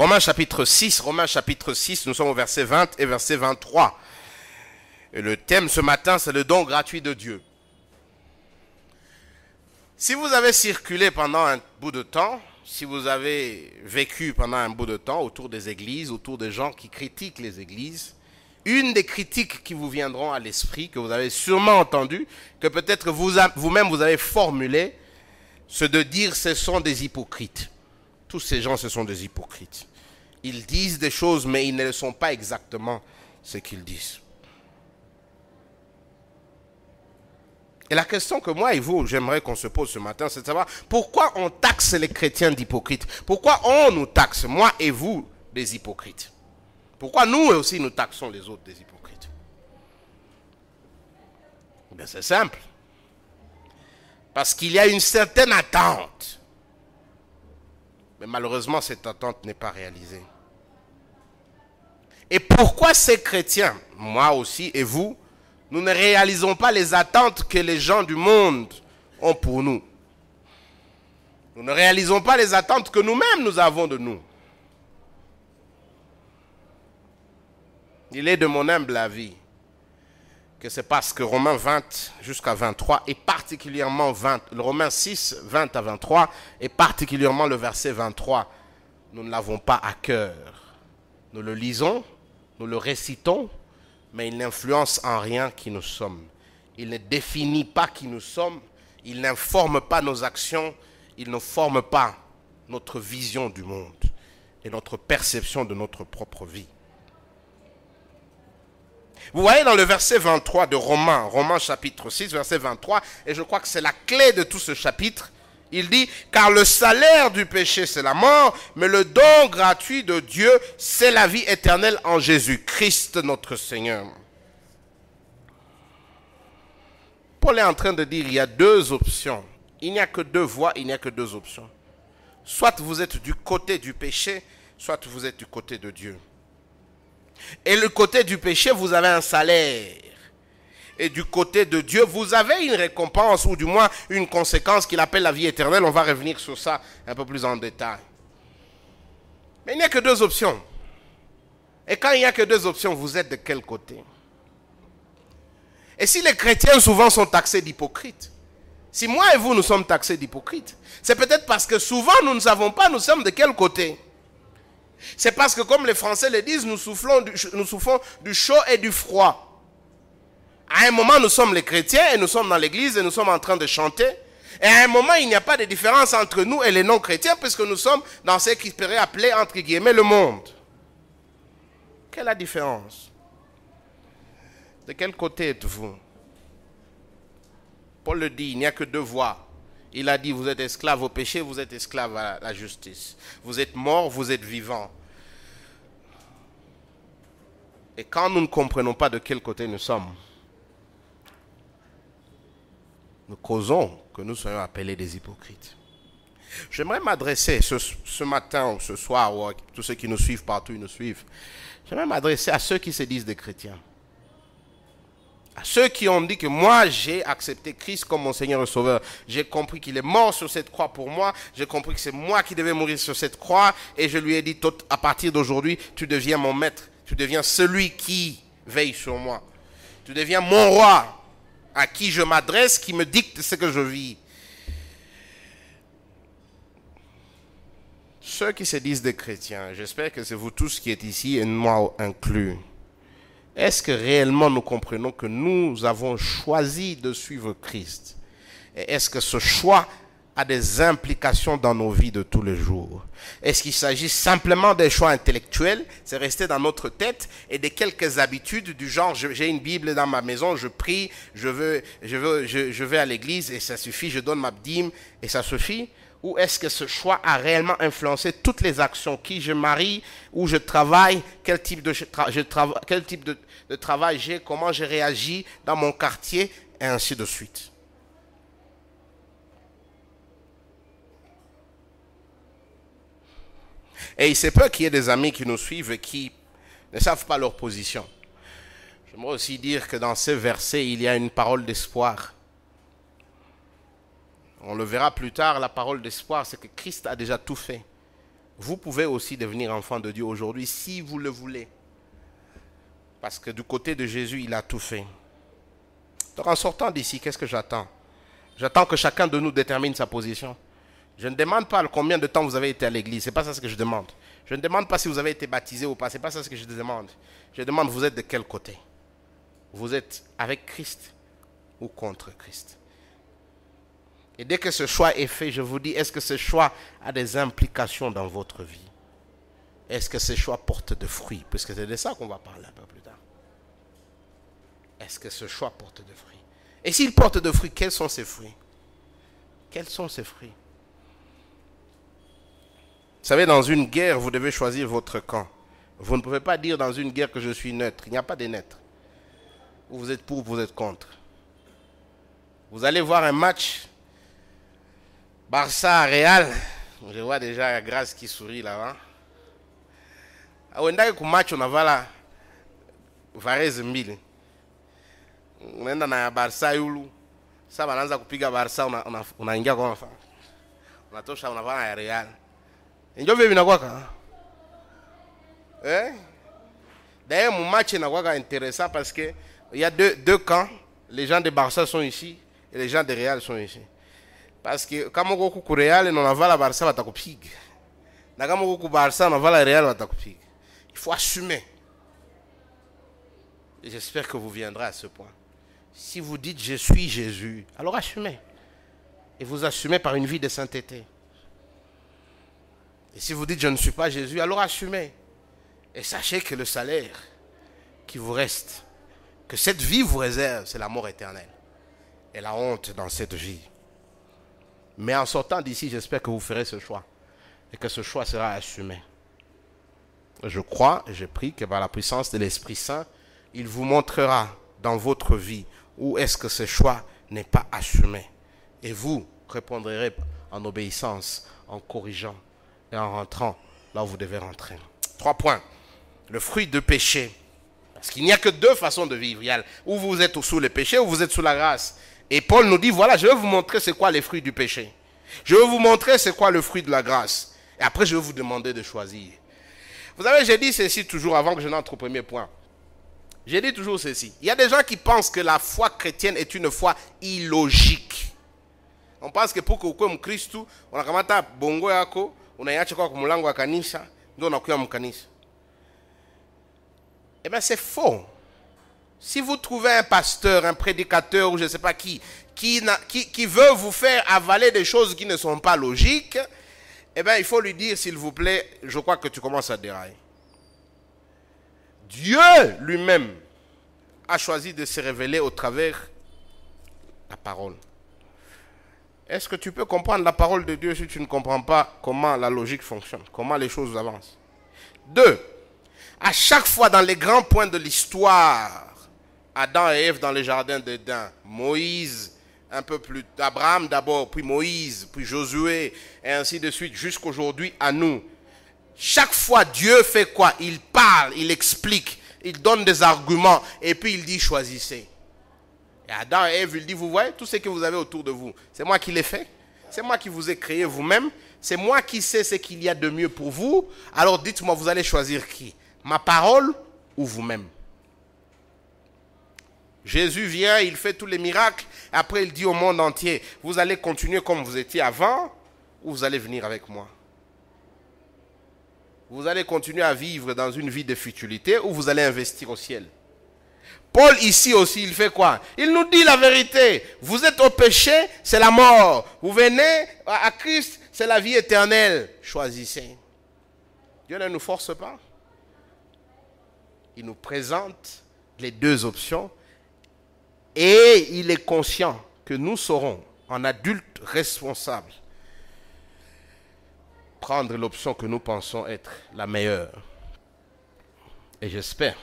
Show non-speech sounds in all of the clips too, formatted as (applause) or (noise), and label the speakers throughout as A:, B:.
A: Romains chapitre 6, Romains chapitre 6, nous sommes au verset 20 et verset 23. Et le thème ce matin, c'est le don gratuit de Dieu. Si vous avez circulé pendant un bout de temps, si vous avez vécu pendant un bout de temps autour des églises, autour des gens qui critiquent les églises, une des critiques qui vous viendront à l'esprit, que vous avez sûrement entendu, que peut-être vous-même vous, avez formulé, c'est de dire ce sont des hypocrites. Tous ces gens, ce sont des hypocrites. Ils disent des choses, mais ils ne le sont pas exactement ce qu'ils disent. Et la question que moi et vous, j'aimerais qu'on se pose ce matin, c'est de savoir pourquoi on taxe les chrétiens d'hypocrites Pourquoi on nous taxe, moi et vous, des hypocrites Pourquoi nous aussi nous taxons les autres des hypocrites eh C'est simple. Parce qu'il y a une certaine attente mais malheureusement, cette attente n'est pas réalisée. Et pourquoi ces chrétiens, moi aussi et vous, nous ne réalisons pas les attentes que les gens du monde ont pour nous Nous ne réalisons pas les attentes que nous-mêmes nous avons de nous. Il est de mon humble avis que c'est parce que Romains 20 jusqu'à 23, et particulièrement le Romains 6, 20 à 23, et particulièrement le verset 23, nous ne l'avons pas à cœur. Nous le lisons, nous le récitons, mais il n'influence en rien qui nous sommes. Il ne définit pas qui nous sommes, il n'informe pas nos actions, il ne forme pas notre vision du monde et notre perception de notre propre vie. Vous voyez dans le verset 23 de Romains, Romains chapitre 6, verset 23, et je crois que c'est la clé de tout ce chapitre, il dit, car le salaire du péché, c'est la mort, mais le don gratuit de Dieu, c'est la vie éternelle en Jésus-Christ notre Seigneur. Paul est en train de dire, il y a deux options. Il n'y a que deux voies, il n'y a que deux options. Soit vous êtes du côté du péché, soit vous êtes du côté de Dieu. Et le côté du péché, vous avez un salaire. Et du côté de Dieu, vous avez une récompense, ou du moins une conséquence qu'il appelle la vie éternelle. On va revenir sur ça un peu plus en détail. Mais il n'y a que deux options. Et quand il n'y a que deux options, vous êtes de quel côté Et si les chrétiens souvent sont taxés d'hypocrites, si moi et vous nous sommes taxés d'hypocrites, c'est peut-être parce que souvent nous ne savons pas nous sommes de quel côté. C'est parce que, comme les Français le disent, nous, soufflons du, du chaud et du froid. À un moment, nous sommes les chrétiens et nous sommes dans l'église et nous sommes en train de chanter. Et à un moment, il n'y a pas de différence entre nous et les non-chrétiens puisque nous sommes dans ce qui serait appeler entre guillemets, le monde. Quelle est la différence De quel côté êtes-vous Paul le dit, il n'y a que deux voies il a dit, vous êtes esclave au péché, vous êtes esclave à la justice. Vous êtes mort, vous êtes vivant. Et quand nous ne comprenons pas de quel côté nous sommes, nous causons que nous soyons appelés des hypocrites. J'aimerais m'adresser ce, matin ou ce soir, ou à tous ceux qui nous suivent partout, ils nous suivent. J'aimerais m'adresser à ceux qui se disent des chrétiens ceux qui ont dit que moi j'ai accepté Christ comme mon Seigneur et Sauveur, j'ai compris qu'il est mort sur cette croix pour moi, j'ai compris que c'est moi qui devais mourir sur cette croix et je lui ai dit à partir d'aujourd'hui tu deviens mon maître, tu deviens celui qui veille sur moi, tu deviens mon roi à qui je m'adresse, qui me dicte ce que je vis. Ceux qui se disent des chrétiens, j'espère que c'est vous tous qui êtes ici et moi inclus. Est-ce que réellement nous comprenons que nous avons choisi de suivre Christ Et est-ce que ce choix a des implications dans nos vies de tous les jours Est-ce qu'il s'agit simplement des choix intellectuels C'est rester dans notre tête et des quelques habitudes du genre j'ai une Bible dans ma maison, je prie, je, veux, je, veux, je vais à l'église et ça suffit, je donne ma dîme et ça suffit ou est-ce que ce choix a réellement influencé toutes les actions Qui je marie, où je travaille, quel type de, travail j'ai, comment je réagis dans mon quartier, et ainsi de suite. Et il se peut qu'il y ait des amis qui nous suivent et qui ne savent pas leur position. J'aimerais aussi dire que dans ce verset, il y a une parole d'espoir. On le verra plus tard, la parole d'espoir, c'est que Christ a déjà tout fait. Vous pouvez aussi devenir enfant de Dieu aujourd'hui si vous le voulez. Parce que du côté de Jésus, il a tout fait. Donc en sortant d'ici, qu'est-ce que j'attends J'attends que chacun de nous détermine sa position. Je ne demande pas combien de temps vous avez été à l'église. C'est pas ça ce que je demande. Je ne demande pas si vous avez été baptisé ou pas. n'est pas ça ce que je demande. Je demande vous êtes de quel côté. Vous êtes avec Christ ou contre Christ. Et dès que ce choix est fait, je vous dis, est-ce que ce choix a des implications dans votre vie Est-ce que ce choix porte de fruits Puisque c'est de ça qu'on va parler un peu plus tard. Est-ce que ce choix porte de fruits Et s'il porte de fruits, quels sont ses fruits Quels sont ces fruits Vous savez, dans une guerre, vous devez choisir votre camp. Vous ne pouvez pas dire dans une guerre que je suis neutre. Il n'y a pas de neutre. Vous êtes pour, ou vous êtes contre. Vous allez voir un match, Barça Real. Je vois déjà la grâce qui sourit là-bas. Awendaki ah, ku match navala, Varez mbili. Unaenda na Barça yulu. Sasa wanaanza kupiga Barça unaingia una, una kwa mfano. Unatosha unavala ya Real. Ndio vipi ka? Eh? D'ailleurs, mon match inakwaka intéressant parce que il y a deux, deux camps. Les gens de Barça sont ici et les gens de Real sont ici que kama Real na Il faut assumer. j'espère que vous viendrez à ce point. Si vous dites je suis Jésus, alors assumez. Et vous assumez par une vie de sainteté. Et si vous dites je ne suis pas Jésus, alors assumez. Et sachez que le salaire qui vous reste, que cette vie vous réserve, c'est la mort éternelle. Et la honte dans cette vie. Mais en sortant d'ici, j'espère que vous ferez ce choix. Et que ce choix sera assumé. Je crois, je prie que par la puissance de l'Esprit Saint, il vous montrera dans votre vie où est-ce que ce choix n'est pas assumé. Et vous répondrez en obéissance, en corrigeant et en rentrant là où vous devez rentrer. Trois points. Le fruit de péché. Parce qu'il n'y a que deux façons de vivre. Il où vous êtes sous le péché ou vous êtes sous la grâce. Et Paul nous dit, voilà, je vais vous montrer c'est quoi les fruits du péché. Je vais vous montrer c'est quoi le fruit de la grâce. Et après, je vais vous demander de choisir. Vous savez, j'ai dit ceci toujours avant que je n'entre au premier point. J'ai dit toujours ceci. Il y a des gens qui pensent que la foi chrétienne est une foi illogique. On pense que pour que Christ, ukwe mkristu, unakamata bongo yako, comme kwa kumulango kanisha, kanisa, ndio unakuya mkanisa. Eh bien, c'est faux. Si vous trouvez un pasteur, un prédicateur ou je ne sais pas qui, qui, veut vous faire avaler des choses qui ne sont pas logiques, eh bien, il faut lui dire, s'il vous plaît, je crois que tu commences à dérailler. Dieu lui-même a choisi de se révéler au travers la parole. Est-ce que tu peux comprendre la parole de Dieu si tu ne comprends pas comment la logique fonctionne, comment les choses avancent Deux, à chaque fois dans les grands points de l'histoire, Adam et Ève dans le jardin d'Eden, Moïse un peu plus, Abraham d'abord, puis Moïse, puis Josué, et ainsi de suite, jusqu'aujourd'hui à nous. Chaque fois, Dieu fait quoi Il parle, il explique, il donne des arguments, et puis il dit choisissez. Et Adam et Ève, il dit, vous voyez, tout ce que vous avez autour de vous, c'est moi qui l'ai fait, c'est moi qui vous ai créé vous-même, c'est moi qui sais ce qu'il y a de mieux pour vous, alors dites-moi, vous allez choisir qui Ma parole ou vous-même Jésus vient, il fait tous les miracles. Après, il dit au monde entier, vous allez continuer comme vous étiez avant ou vous allez venir avec moi. Vous allez continuer à vivre dans une vie de futilité ou vous allez investir au ciel. Paul ici aussi, il fait quoi Il nous dit la vérité. Vous êtes au péché, c'est la mort. Vous venez à Christ, c'est la vie éternelle. Choisissez. Dieu ne nous force pas. Il nous présente les deux options et il est conscient que nous saurons, en adultes responsables, prendre l'option que nous pensons être la meilleure. Et j'espère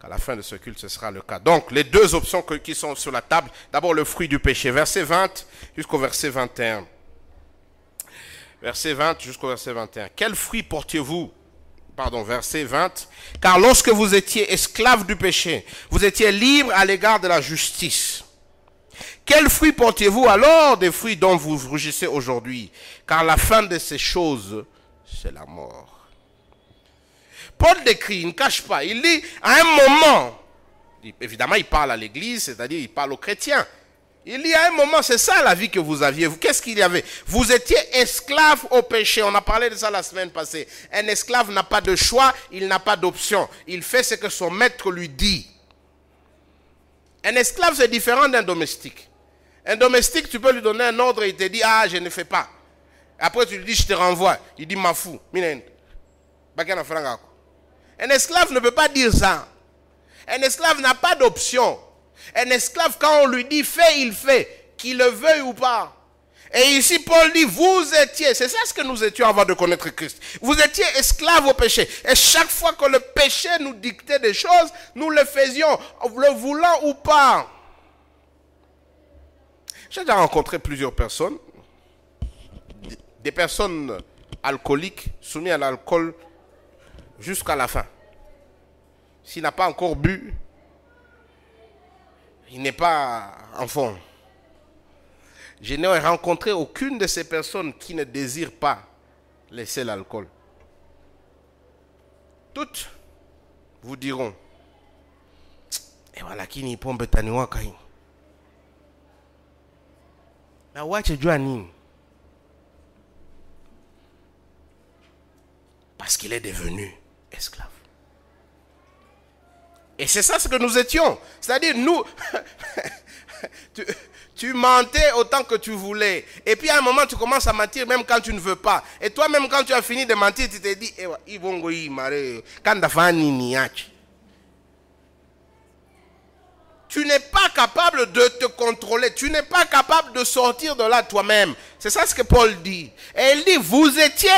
A: qu'à la fin de ce culte, ce sera le cas. Donc, les deux options qui sont sur la table, d'abord le fruit du péché, verset 20 jusqu'au verset 21. Verset 20 jusqu'au verset 21. Quel fruit portiez-vous pardon, verset 20, car lorsque vous étiez esclaves du péché, vous étiez libre à l'égard de la justice. Quels fruits portez-vous alors des fruits dont vous rougissez aujourd'hui Car la fin de ces choses, c'est la mort. Paul décrit, il ne cache pas, il dit à un moment, évidemment il parle à l'église, c'est-à-dire il parle aux chrétiens, il y a un moment, c'est ça la vie que vous aviez. Qu'est-ce qu'il y avait Vous étiez esclave au péché. On a parlé de ça la semaine passée. Un esclave n'a pas de choix, il n'a pas d'option. Il fait ce que son maître lui dit. Un esclave, c'est différent d'un domestique. Un domestique, tu peux lui donner un ordre et il te dit, ah, je ne fais pas. Après, tu lui dis, je te renvoie. Il dit, ma fou. Un esclave ne peut pas dire ça. Un esclave n'a pas d'option. Un esclave, quand on lui dit fait il fait, qu'il le veuille ou pas. Et ici, Paul dit, vous étiez, c'est ça ce que nous étions avant de connaître Christ. Vous étiez esclaves au péché. Et chaque fois que le péché nous dictait des choses, nous le faisions, le voulant ou pas. J'ai déjà rencontré plusieurs personnes, des personnes alcooliques, soumises à l'alcool jusqu'à la fin. S'il n'a pas encore bu, il n'est pas enfant. Je n'ai rencontré aucune de ces personnes qui ne désirent pas laisser l'alcool. Toutes vous diront Et voilà qui n'y pompe taniwa kai. Parce qu'il est devenu esclave. Et c'est ça ce que nous étions. C'est-à-dire, nous, (laughs) tu, mentais autant que tu voulais. Et puis à un moment, tu commences à mentir même quand tu ne veux pas. Et toi-même, quand tu as fini de mentir, tu te dis, eh, tu n'es pas capable de te contrôler. Tu n'es pas capable de sortir de là toi-même. C'est ça ce que Paul dit. Et il dit, vous étiez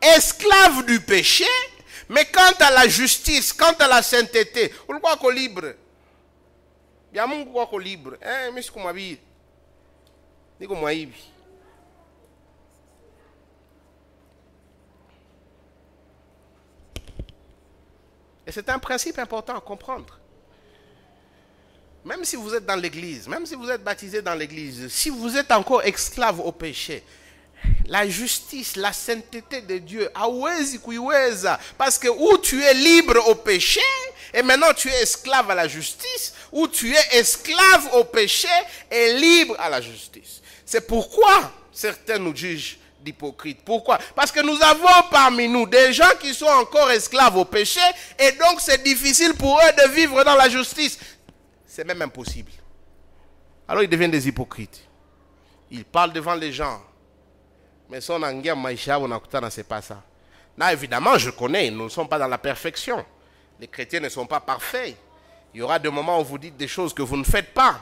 A: esclave du péché, mais quant à la justice, quant à la sainteté, on voit qu'on libre. Il y a libre. Hein, mais C'est comme Et c'est un principe important à comprendre. Même si vous êtes dans l'église, même si vous êtes baptisé dans l'église, si vous êtes encore esclave au péché, la justice, la sainteté de Dieu. Parce que où tu es libre au péché, et maintenant tu es esclave à la justice, ou tu es esclave au péché et libre à la justice. C'est pourquoi certains nous jugent d'hypocrites. Pourquoi Parce que nous avons parmi nous des gens qui sont encore esclaves au péché, et donc c'est difficile pour eux de vivre dans la justice. C'est même impossible. Alors ils deviennent des hypocrites. Ils parlent devant les gens mais si on c'est pas ça. Là, évidemment, je connais, nous ne sommes pas dans la perfection. Les chrétiens ne sont pas parfaits. Il y aura des moments où vous dites des choses que vous ne faites pas.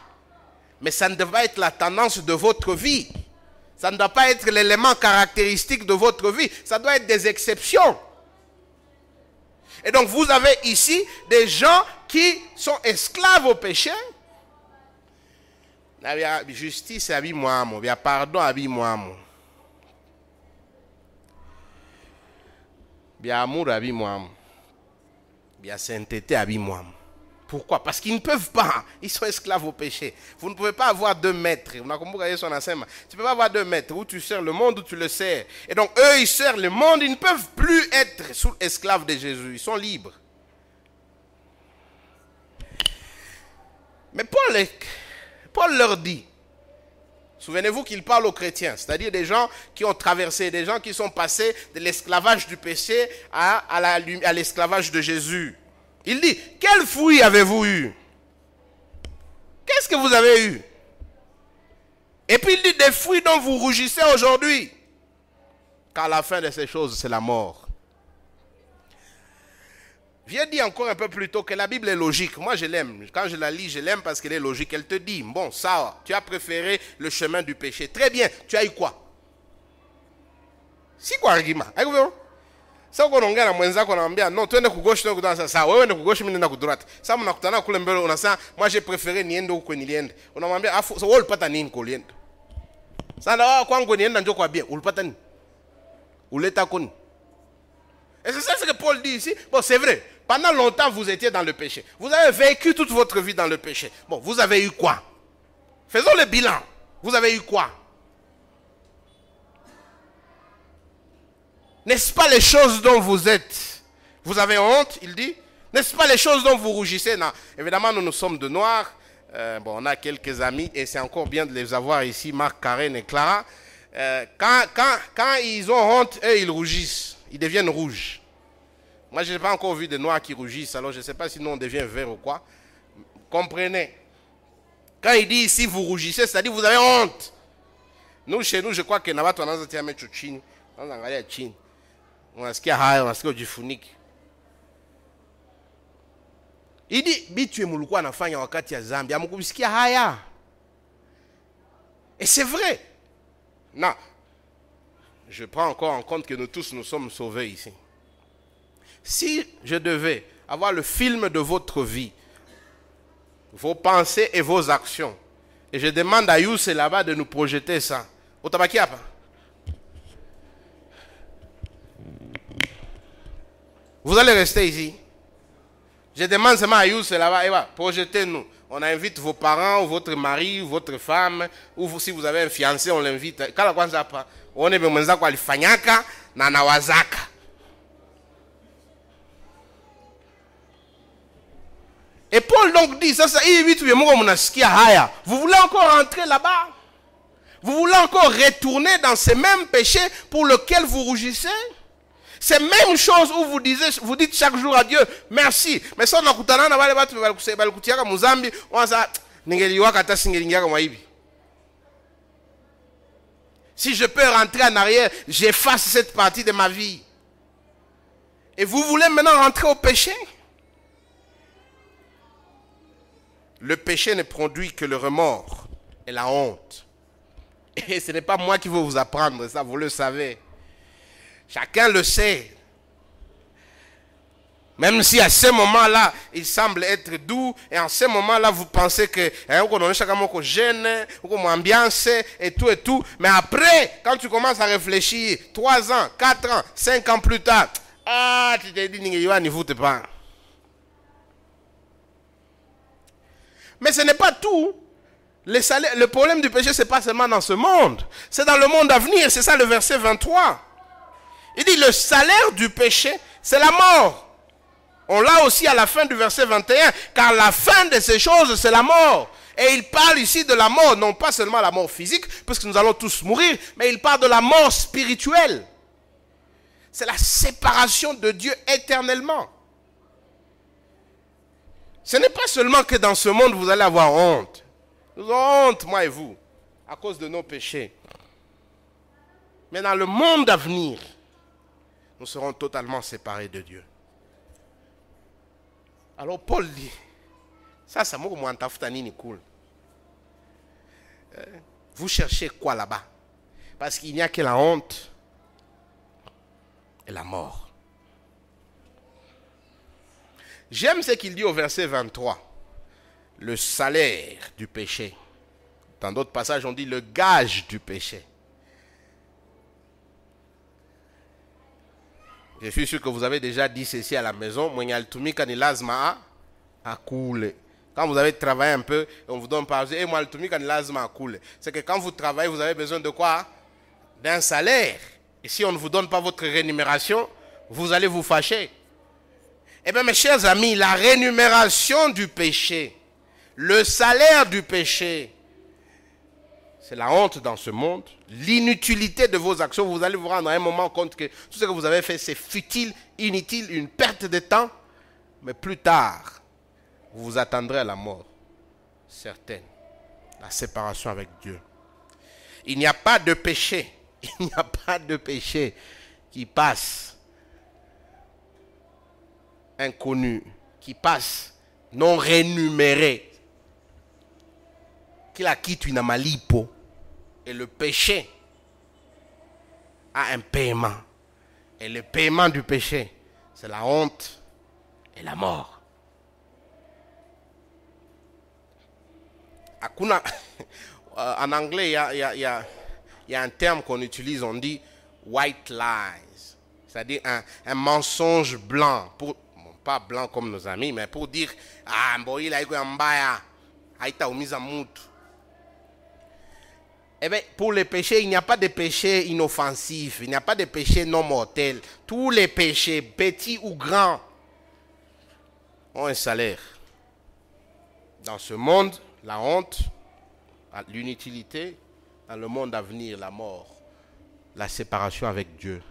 A: Mais ça ne doit pas être la tendance de votre vie. Ça ne doit pas être l'élément caractéristique de votre vie. Ça doit être des exceptions. Et donc vous avez ici des gens qui sont esclaves au péché. Justice, pardon, Bien amour, moi. Bien sainteté, moi. Pourquoi Parce qu'ils ne peuvent pas. Ils sont esclaves au péché. Vous ne pouvez pas avoir deux maîtres. On a son Tu ne peux pas avoir deux maîtres. Où tu sers le monde, où tu le sers. Et donc, eux, ils servent le monde. Ils ne peuvent plus être sous l'esclave de Jésus. Ils sont libres. Mais Paul, Paul leur dit Souvenez-vous qu'il parle aux chrétiens, c'est-à-dire des gens qui ont traversé, des gens qui sont passés de l'esclavage du péché à, à l'esclavage de Jésus. Il dit, quel fruit avez-vous eu Qu'est-ce que vous avez eu Et puis il dit, des fruits dont vous rougissez aujourd'hui. Car la fin de ces choses, c'est la mort. J'ai dit encore un peu plus tôt que la Bible est logique. Moi, je l'aime. Quand je la lis, je l'aime parce qu'elle est logique. Elle te dit, bon, ça, tu as préféré le chemin du péché. Très bien, tu as eu quoi Si quoi, argument sasa ukonaongea na tu namwambia no twende kugoshi twende kutana sasa wewe ende kugoshi mimi nenda kudurati sasa mnakutana kule mbele unasema moi j'ai préféré niende huko On unamwambia afu so, wewe ulipata nini kwa on a na wao kwangu nienda njoo kwambia ulipata nini uleta kuni et c'est ça ce que Paul dit ici bon c'est vrai pendant longtemps, vous étiez dans le péché. Vous avez vécu toute votre vie dans le péché. Bon, vous avez eu quoi Faisons le bilan. Vous avez eu quoi N'est-ce pas les choses dont vous êtes Vous avez honte, il dit N'est-ce pas les choses dont vous rougissez non. Évidemment, nous nous sommes de noir. Euh, bon, on a quelques amis et c'est encore bien de les avoir ici, Marc, Karen et Clara. Euh, quand, quand ils ont honte, eux, ils rougissent. Ils deviennent rouges. Moi, je n'ai pas encore vu de noirs qui rougissent, alors je ne sais pas si nous on devient vert ou quoi. Comprenez. Quand il dit si vous rougissez, c'est-à-dire vous avez honte. Nous, chez nous, je crois que Nabato, on a un Chine. On a un Chine. On a ce qu'il y a, on a ce qu'il y a wakati ya haya. Ah. Et c'est vrai. Non. Je prends encore en compte que nous tous nous sommes sauvés ici. Si je devais avoir le film de votre vie, vos pensées et vos actions, et je demande à Yousse là-bas de nous projeter ça, au Vous allez rester ici. Je demande seulement à Yousse là-bas, projetez-nous. On invite vos parents, votre mari, votre femme, ou si vous avez un fiancé, on l'invite. on est Fanyaka, Et Paul donc dit, ça, ça, Vous voulez encore rentrer là-bas Vous voulez encore retourner dans ces mêmes péchés pour lesquels vous rougissez ces mêmes choses où vous, vous dites chaque jour à Dieu, merci. Mais ça, on a Si je peux rentrer en arrière, j'efface cette partie de ma vie. Et vous voulez maintenant rentrer au péché? Le péché ne produit que le remords et la honte. Et ce n'est pas moi qui veux vous apprendre ça, vous le savez. Chacun le sait. Même si à ce moment-là, il semble être doux, et en ce moment-là, vous pensez que eh, hein, jeune, ambiance, et tout, et tout. Mais après, quand tu commences à réfléchir, trois ans, quatre ans, cinq ans plus tard, ah, tu te dis, vous te pas. Mais ce n'est pas tout. Le, salaire, le problème du péché, ce n'est pas seulement dans ce monde. C'est dans le monde à venir. C'est ça le verset 23. Il dit, le salaire du péché, c'est la mort. On l'a aussi à la fin du verset 21, car la fin de ces choses, c'est la mort. Et il parle ici de la mort, non pas seulement la mort physique, puisque nous allons tous mourir, mais il parle de la mort spirituelle. C'est la séparation de Dieu éternellement. Ce n'est pas seulement que dans ce monde vous allez avoir honte. Nous avons honte, moi et vous, à cause de nos péchés. Mais dans le monde à venir, nous serons totalement séparés de Dieu. Alors Paul dit, ça, ça cool. Euh, vous cherchez quoi là-bas Parce qu'il n'y a que la honte et la mort. J'aime ce qu'il dit au verset 23. Le salaire du péché. Dans d'autres passages, on dit le gage du péché. Je suis sûr que vous avez déjà dit ceci à la maison. Quand vous avez travaillé un peu, on vous donne par exemple. Eh, C'est que quand vous travaillez, vous avez besoin de quoi D'un salaire. Et si on ne vous donne pas votre rémunération, vous allez vous fâcher. Eh bien, mes chers amis, la rémunération du péché, le salaire du péché, c'est la honte dans ce monde, l'inutilité de vos actions. Vous allez vous rendre à un moment compte que tout ce que vous avez fait, c'est futile, inutile, une perte de temps. Mais plus tard, vous vous attendrez à la mort, certaine, la séparation avec Dieu. Il n'y a pas de péché, (laughs) il n'y a pas de péché qui passe Inconnu qui passe non rémunérés, la quitte une amalipo et le péché a un paiement. Et le paiement du péché, c'est la honte et la mort. (laughs) en anglais, il y a, y, un terme qu'on utilise, on dit white lies, c'est-à-dire un, un, mensonge blanc pour, pas blanc comme nos amis, mais pour dire Ah, aïta ah, Eh bien, pour les péchés, il n'y a pas de péché inoffensif, il n'y a pas de péché non mortel. Tous les péchés, petits ou grands, ont un salaire. Dans ce monde, la honte, l'inutilité, dans le monde à venir, la mort, la séparation avec Dieu.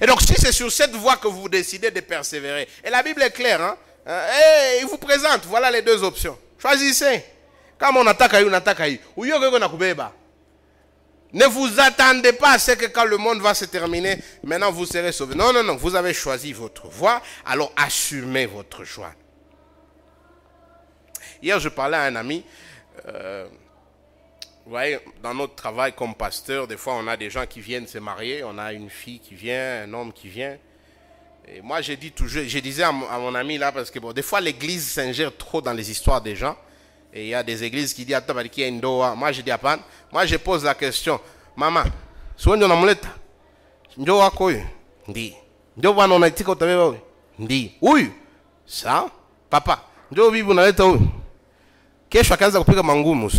A: Et donc, si c'est sur cette voie que vous décidez de persévérer, et la Bible est claire, et hein, hein, eh, il vous présente, voilà les deux options. Choisissez. Comme on attaque Ne vous attendez pas à ce que quand le monde va se terminer, maintenant vous serez sauvés. Non, non, non, vous avez choisi votre voie, alors assumez votre choix. Hier, je parlais à un ami, euh, vous voyez, dans notre travail comme pasteur, des fois, on a des gens qui viennent se marier, on a une fille qui vient, un homme qui vient. Et moi, j'ai dit toujours, je disais à mon, ami là, parce que bon, des fois, l'église s'ingère trop dans les histoires des gens. Et il y a des églises qui disent, attends, qui est doa. Moi, je dis à ah, Pan, moi, je pose la question, maman, souvent, on a moleta. Ndoa koyo. une doa non a tiko Où est Uyu. Ça, papa. ce bibu na leta uyu. Kesho akaanza kupiga mangumu, ce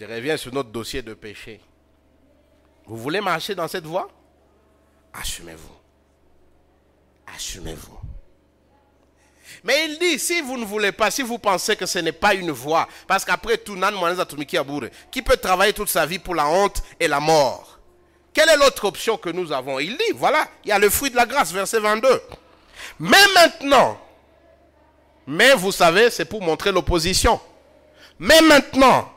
A: Je reviens sur notre dossier de péché. Vous voulez marcher dans cette voie Assumez-vous. Assumez-vous. Mais il dit, si vous ne voulez pas, si vous pensez que ce n'est pas une voie, parce qu'après tout, qui peut travailler toute sa vie pour la honte et la mort Quelle est l'autre option que nous avons Il dit, voilà, il y a le fruit de la grâce, verset 22. Mais maintenant, mais vous savez, c'est pour montrer l'opposition. Mais maintenant,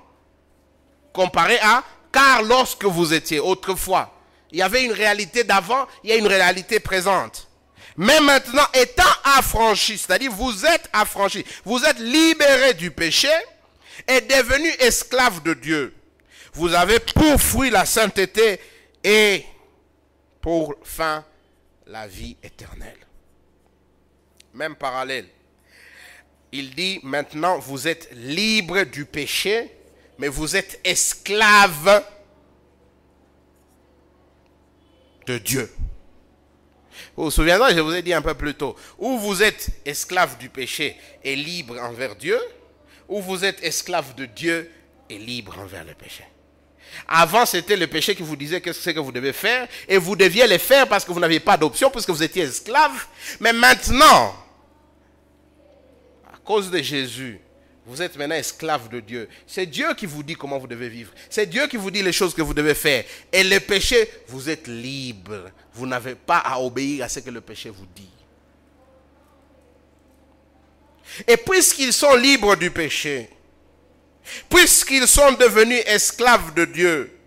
A: comparé à car lorsque vous étiez autrefois. Il y avait une réalité d'avant, il y a une réalité présente. Mais maintenant, étant affranchi, c'est-à-dire vous êtes affranchi, vous êtes libéré du péché et devenu esclave de Dieu. Vous avez pour fruit la sainteté et pour fin la vie éternelle. Même parallèle. Il dit maintenant, vous êtes libre du péché mais vous êtes esclave de Dieu. Vous vous souviendrez, je vous ai dit un peu plus tôt, ou vous êtes esclave du péché et libre envers Dieu, ou vous êtes esclave de Dieu et libre envers le péché. Avant, c'était le péché qui vous disait qu'est-ce que c'est que vous devez faire, et vous deviez le faire parce que vous n'aviez pas d'option, puisque vous étiez esclave. Mais maintenant, à cause de Jésus, vous êtes maintenant esclave de Dieu. C'est Dieu qui vous dit comment vous devez vivre. C'est Dieu qui vous dit les choses que vous devez faire. Et le péché, vous êtes libre. Vous n'avez pas à obéir à ce que le péché vous dit. Et puisqu'ils sont libres du péché, puisqu'ils sont devenus esclaves de Dieu,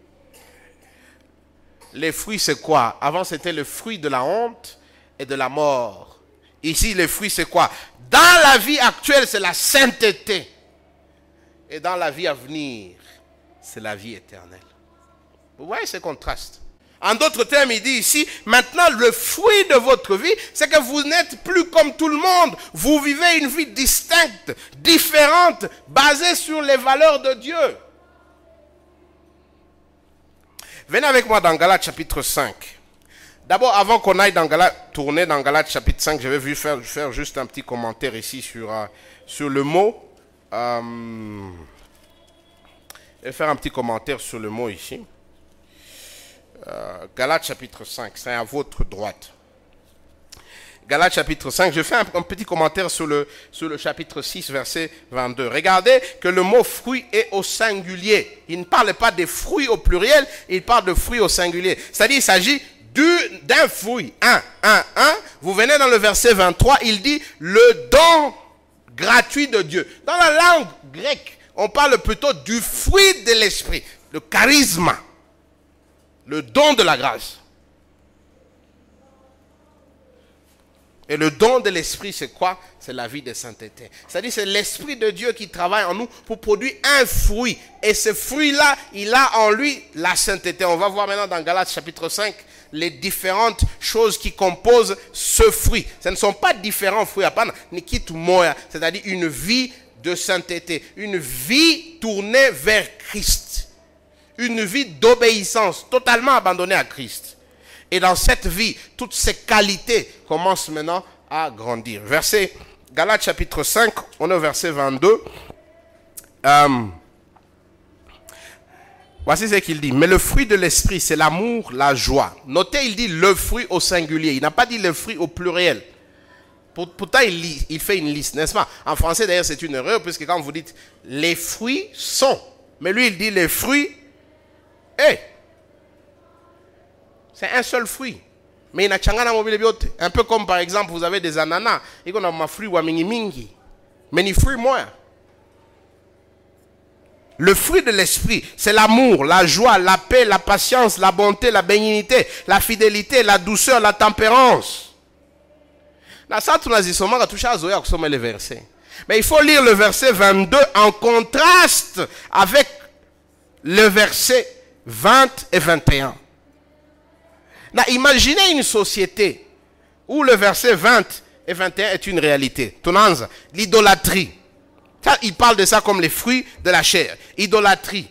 A: les fruits c'est quoi Avant c'était le fruit de la honte et de la mort. Ici, les fruits c'est quoi dans la vie actuelle, c'est la sainteté. Et dans la vie à venir, c'est la vie éternelle. Vous voyez ce contraste En d'autres termes, il dit ici, maintenant le fruit de votre vie, c'est que vous n'êtes plus comme tout le monde. Vous vivez une vie distincte, différente, basée sur les valeurs de Dieu. Venez avec moi dans Galates chapitre 5. D'abord, avant qu'on aille dans tourner dans Galate chapitre 5, j'avais vu faire, faire juste un petit commentaire ici sur, euh, sur le mot. Euh, je vais faire un petit commentaire sur le mot ici. Euh, chapitre 5, c'est à votre droite. Galates chapitre 5, je fais un, petit commentaire sur le, sur le chapitre 6, verset 22. Regardez que le mot fruit est au singulier. Il ne parle pas des fruits au pluriel, il parle de fruits au singulier. C'est-à-dire, il s'agit d'un fruit, un, un, un, vous venez dans le verset 23, il dit le don gratuit de Dieu. Dans la langue grecque, on parle plutôt du fruit de l'esprit, le charisme, le don de la grâce. Et le don de l'esprit, c'est quoi C'est la vie de sainteté. C'est-à-dire, c'est l'esprit de Dieu qui travaille en nous pour produire un fruit. Et ce fruit-là, il a en lui la sainteté. On va voir maintenant dans Galates chapitre 5, les différentes choses qui composent ce fruit. Ce ne sont pas différents fruits à part, c'est-à-dire une vie de sainteté, une vie tournée vers Christ, une vie d'obéissance totalement abandonnée à Christ. Et dans cette vie, toutes ces qualités commencent maintenant à grandir. Verset Galates chapitre 5, on est au verset 22. Voici ce qu'il dit. Mais le fruit de l'esprit, c'est l'amour, la joie. Notez, il dit le fruit au singulier. Il n'a pas dit le fruit au pluriel. Pourtant, il, il fait une liste, n'est-ce pas En français, d'ailleurs, c'est une erreur, puisque quand vous dites les fruits sont, mais lui, il dit les fruits et. Eh! C'est un seul fruit. Mais il n'a mobile biote. Un peu comme, par exemple, vous avez des ananas. Et qu'on a ma fruit wa mingi mingi. Mais ni fruit moins. Le fruit de l'esprit, c'est l'amour, la joie, la paix, la patience, la bonté, la bénignité, la fidélité, la douceur, la tempérance. Mais il faut lire le verset 22 en contraste avec le verset 20 et 21. imaginez une société où le verset 20 et 21 est une réalité. L'idolâtrie il parle de ça comme les fruits de la chair. Idolâtrie.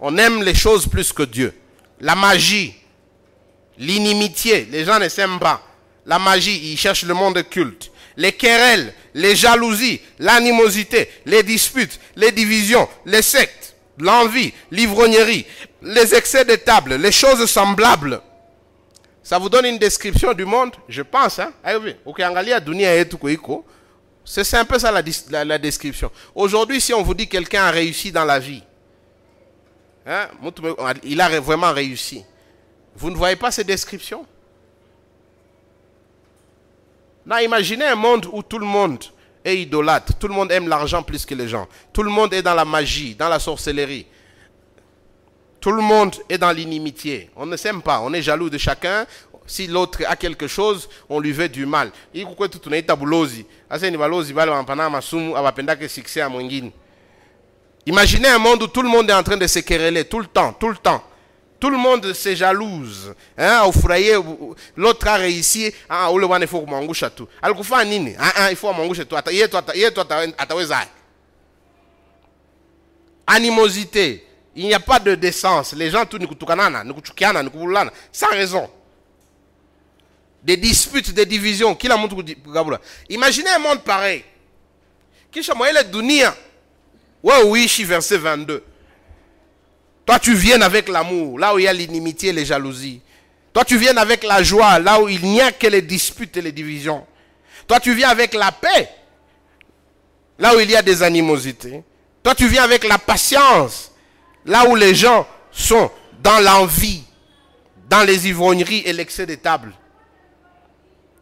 A: On aime les choses plus que Dieu. La magie. L'inimitié. Les gens ne s'aiment pas. La magie, ils cherchent le monde culte. Les querelles, les jalousies, l'animosité, les disputes, les divisions, les sectes, l'envie, l'ivrognerie, les excès de table, les choses semblables. Ça vous donne une description du monde, je pense. Hein? C'est un peu ça la, description. Aujourd'hui, si on vous dit quelqu'un a réussi dans la vie, hein, il a vraiment réussi. Vous ne voyez pas ces descriptions imaginez un monde où tout le monde est idolâtre, tout le monde aime l'argent plus que les gens, tout le monde est dans la magie, dans la sorcellerie, tout le monde est dans l'inimitié, on ne s'aime pas, on est jaloux de chacun, si l'autre a quelque chose, on lui veut du mal. Iko kwetu tunaita bulozi. Hasa ni balozi bale wanapana masumu abapendake succès à mwingine. Imaginez un monde où tout le monde est en train de se quereller tout le temps, tout le temps. Tout le monde se jalouse. Hein, Au frayer, l'autre a réussi, hein, ah ule wana ifo kumwangusha tu. Alikufanya nini? Ah ah ifo amwangushe tu. Hata yeye tu yeye tu ataweza. Animosité. Il n'y a pas de décence. Les gens tout nikutukanana, nikuchukiana, nikubulana sans raison des disputes, des divisions. Imaginez un monde pareil. oui, verset 22. Toi, tu viens avec l'amour, là où il y a l'inimitié et les jalousies. Toi, tu viens avec la joie, là où il n'y a que les disputes et les divisions. Toi, tu viens avec la paix, là où il y a des animosités. Toi, tu viens avec la patience, là où les gens sont dans l'envie, dans les ivrogneries et l'excès des tables.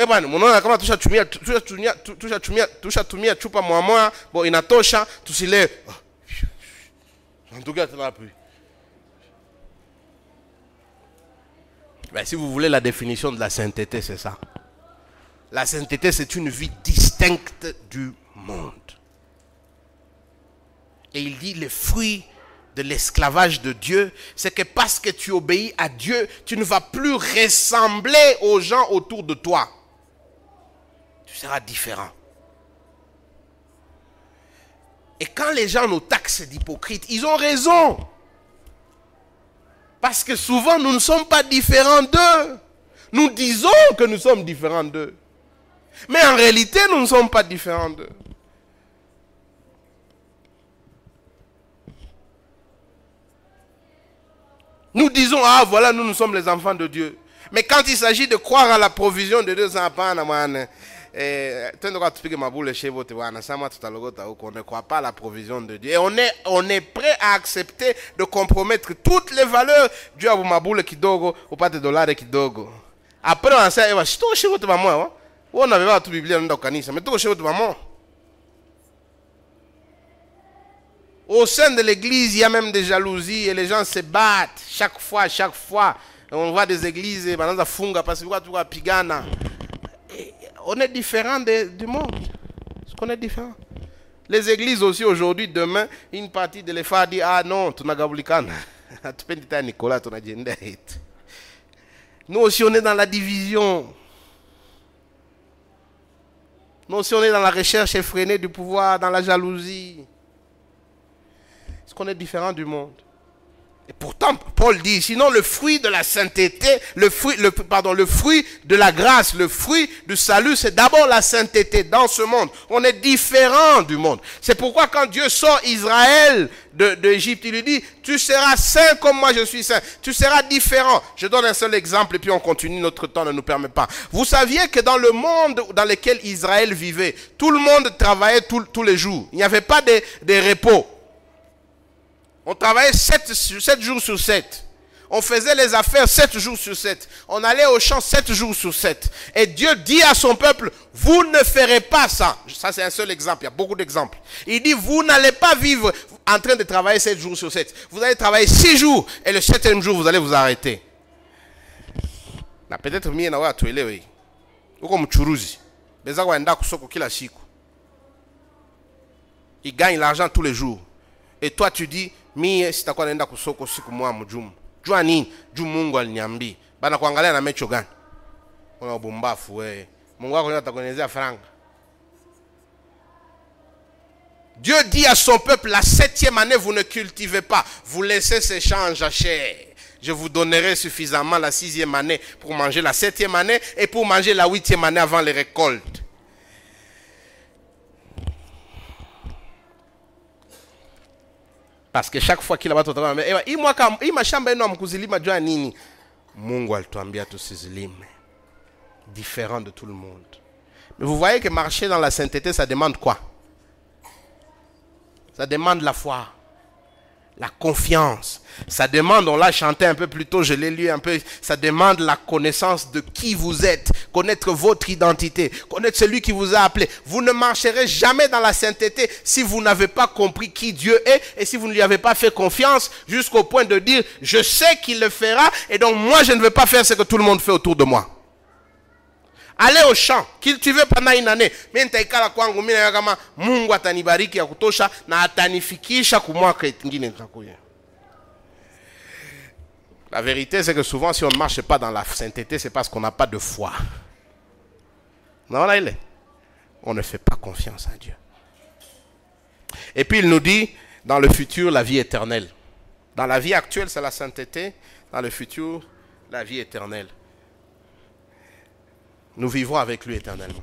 A: eh ben, si vous voulez la définition de la sainteté, c'est ça. La sainteté, c'est une vie distincte du monde. Et il dit, le fruit de l'esclavage de Dieu, c'est que parce que tu obéis à Dieu, tu ne vas plus ressembler aux gens autour de toi tu seras différent. Et quand les gens nous taxent d'hypocrites, ils ont raison. Parce que souvent, nous ne sommes pas différents d'eux. Nous disons que nous sommes différents d'eux. Mais en réalité, nous ne sommes pas différents d'eux. Nous disons, ah voilà, nous, nous sommes les enfants de Dieu. Mais quand il s'agit de croire à la provision de Dieu, ça n'a pas et, eh, tendo katupige maboule chez vote wana sama tutalogota huko on ne croit pas à la provision de Dieu et on est on est prêt à accepter de compromettre toutes les valeurs Dieu abu maboule kidogo dollars qui kidogo après on sait va shito chez vote mamo hein. on avait pas tout biblia nda kanisa mais tout chez vote maman. au sein de l'église il y a même des jalousies et les gens se battent chaque fois chaque fois on voit des églises ça bah, funga parce que tu vois pigana on est différent du monde. Est-ce qu'on est différent Les églises aussi aujourd'hui, demain, une partie de l'EFA dit Ah non, tu n'as pas (laughs) Nicolas, tu n'as Nous aussi, on est dans la division. Nous aussi, on est dans la recherche effrénée du pouvoir, dans la jalousie. Est-ce qu'on est différent du monde et pourtant, Paul dit, sinon le fruit de la sainteté, le fruit, le, pardon, le fruit de la grâce, le fruit du salut, c'est d'abord la sainteté dans ce monde. On est différent du monde. C'est pourquoi quand Dieu sort Israël d'Égypte, de, il lui dit, tu seras saint comme moi je suis saint. Tu seras différent. Je donne un seul exemple et puis on continue, notre temps ne nous permet pas. Vous saviez que dans le monde dans lequel Israël vivait, tout le monde travaillait tous les jours. Il n'y avait pas de repos. On travaillait 7, jours sur 7. On faisait les affaires 7 jours sur 7. On allait au champ 7 jours sur 7. Et Dieu dit à son peuple, vous ne ferez pas ça. Ça, c'est un seul exemple. Il y a beaucoup d'exemples. Il dit, vous n'allez pas vivre en train de travailler 7 jours sur 7. Vous allez travailler 6 jours. Et le 7 ème jour, vous allez vous arrêter. peut-être Il gagne l'argent tous les jours. Et toi, tu dis, Dieu dit à son peuple, la septième année, vous ne cultivez pas, vous laissez ces champs jachères. Je vous donnerai suffisamment la sixième année pour manger la septième année et pour manger la huitième année avant les récoltes. Parce que chaque fois qu'il a kila watu watakuwa ewa eh, hii mwaka hii mashamba yenu amkuzilima jua nini? Mungu alituambia tusizilime. Différent de tout le monde. Mais vous voyez que marcher dans la sainteté, ça demande quoi Ça demande la foi la confiance. Ça demande, on l'a chanté un peu plus tôt, je l'ai lu un peu, ça demande la connaissance de qui vous êtes, connaître votre identité, connaître celui qui vous a appelé. Vous ne marcherez jamais dans la sainteté si vous n'avez pas compris qui Dieu est et si vous ne lui avez pas fait confiance jusqu'au point de dire, je sais qu'il le fera et donc moi je ne veux pas faire ce que tout le monde fait autour de moi. Allez au champ, veux pendant une année. La vérité, c'est que souvent, si on ne marche pas dans la sainteté, c'est parce qu'on n'a pas de foi. Non, là, il est. On ne fait pas confiance à Dieu. Et puis, il nous dit, dans le futur, la vie éternelle. Dans la vie actuelle, c'est la sainteté. Dans le futur, la vie éternelle nous vivrons avec lui éternellement.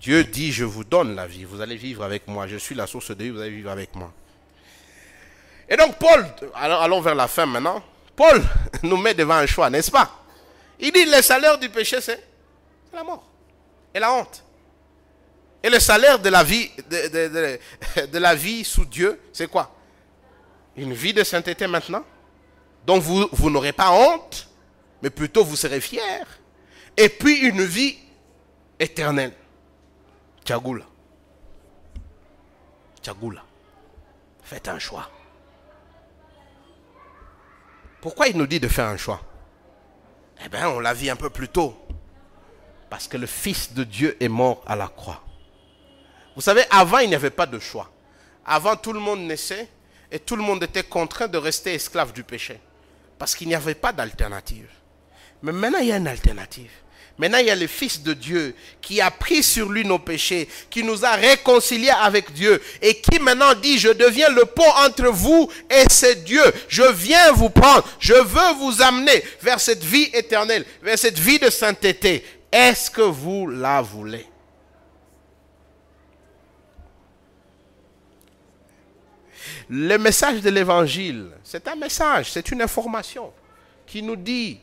A: Dieu dit, je vous donne la vie, vous allez vivre avec moi, je suis la source de vie, vous allez vivre avec moi. Et donc Paul, allons vers la fin maintenant, Paul (laughs) nous met devant un choix, n'est-ce pas Il dit, le salaire du péché, c'est la mort et la honte. Et le salaire de la vie, de, la vie sous Dieu, c'est quoi Une vie de sainteté maintenant, Donc vous, vous n'aurez pas honte, mais plutôt vous serez fiers et puis une vie éternelle. Tchagoula. Tchagoula. Faites un choix. Pourquoi il nous dit de faire un choix Eh bien, on l'a vu un peu plus tôt. Parce que le Fils de Dieu est mort à la croix. Vous savez, avant, il n'y avait pas de choix. Avant, tout le monde naissait et tout le monde était contraint de rester esclave du péché. Parce qu'il n'y avait pas d'alternative. Mais maintenant, il y a une alternative. Maintenant, il y a le Fils de Dieu qui a pris sur lui nos péchés, qui nous a réconciliés avec Dieu et qui maintenant dit, je deviens le pont entre vous et ce Dieu. Je viens vous prendre, je veux vous amener vers cette vie éternelle, vers cette vie de sainteté. Est-ce que vous la voulez Le message de l'évangile, c'est un message, c'est une information qui nous dit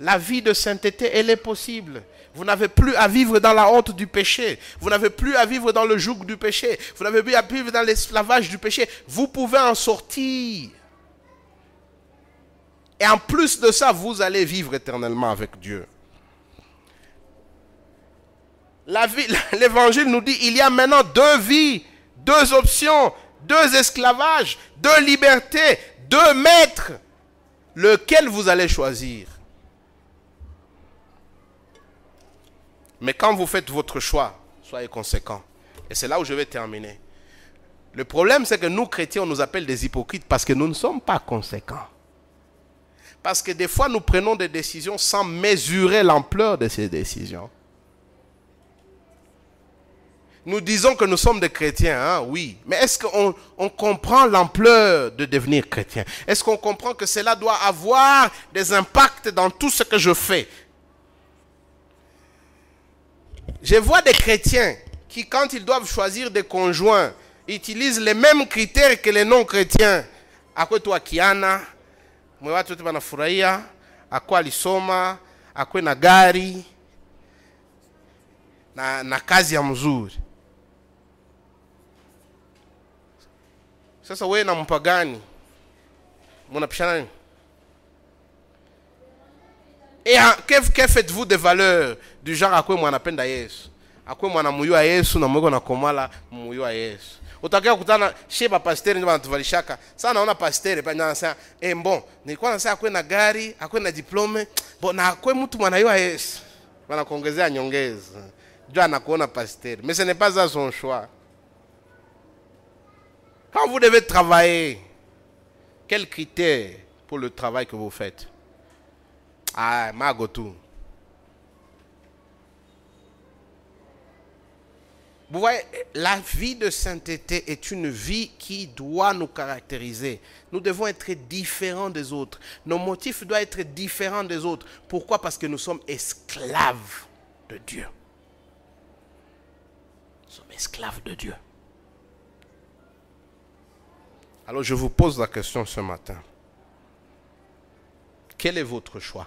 A: la vie de sainteté, elle est possible. Vous n'avez plus à vivre dans la honte du péché. Vous n'avez plus à vivre dans le joug du péché. Vous n'avez plus à vivre dans l'esclavage du péché. Vous pouvez en sortir. Et en plus de ça, vous allez vivre éternellement avec Dieu. (laughs) L'évangile nous dit, il y a maintenant deux vies, deux options, deux esclavages, deux libertés, deux maîtres. Lequel vous allez choisir Mais quand vous faites votre choix, soyez conséquent. Et c'est là où je vais terminer. Le problème, c'est que nous, chrétiens, on nous appelle des hypocrites parce que nous ne sommes pas conséquents. Parce que des fois, nous prenons des décisions sans mesurer l'ampleur de ces décisions. Nous disons que nous sommes des chrétiens, hein? oui. Mais est-ce qu'on comprend l'ampleur de devenir chrétien Est-ce qu'on comprend que cela doit avoir des impacts dans tout ce que je fais je vois des chrétiens qui, quand ils doivent choisir des conjoints, utilisent les mêmes critères que les non-chrétiens. akwetwa kiana mwe watu wote wanafurahia, akuwa alisoma, akuwe na gari na, na kazi ya mzuri. Sasa wewe na mpagani munapishana nini? Et que, que faites-vous des valeurs du genre à quoi on appelle à Yesu? À quoi on a mouillé à Yesu, na mwego na komala muyo a Yesu. Utakia kutana chez ba pasteur Ça, on a un pasteur pa nyansa. Eh bon, nilikuwa nasema akwe na gari, akwe na diplome, bon na akwe mtu mwana yeye Yesu. Wanakuongezea nyongeza. Dieu anakuona pasteur, mais ce n'est pas à son choix. Quand vous devez travailler, quels critères pour le travail que vous faites ah, Magotou. Vous voyez, la vie de sainteté est une vie qui doit nous caractériser. Nous devons être différents des autres. Nos motifs doivent être différents des autres. Pourquoi Parce que nous sommes esclaves de Dieu. Nous sommes esclaves de Dieu. Alors je vous pose la question ce matin. Quel est votre choix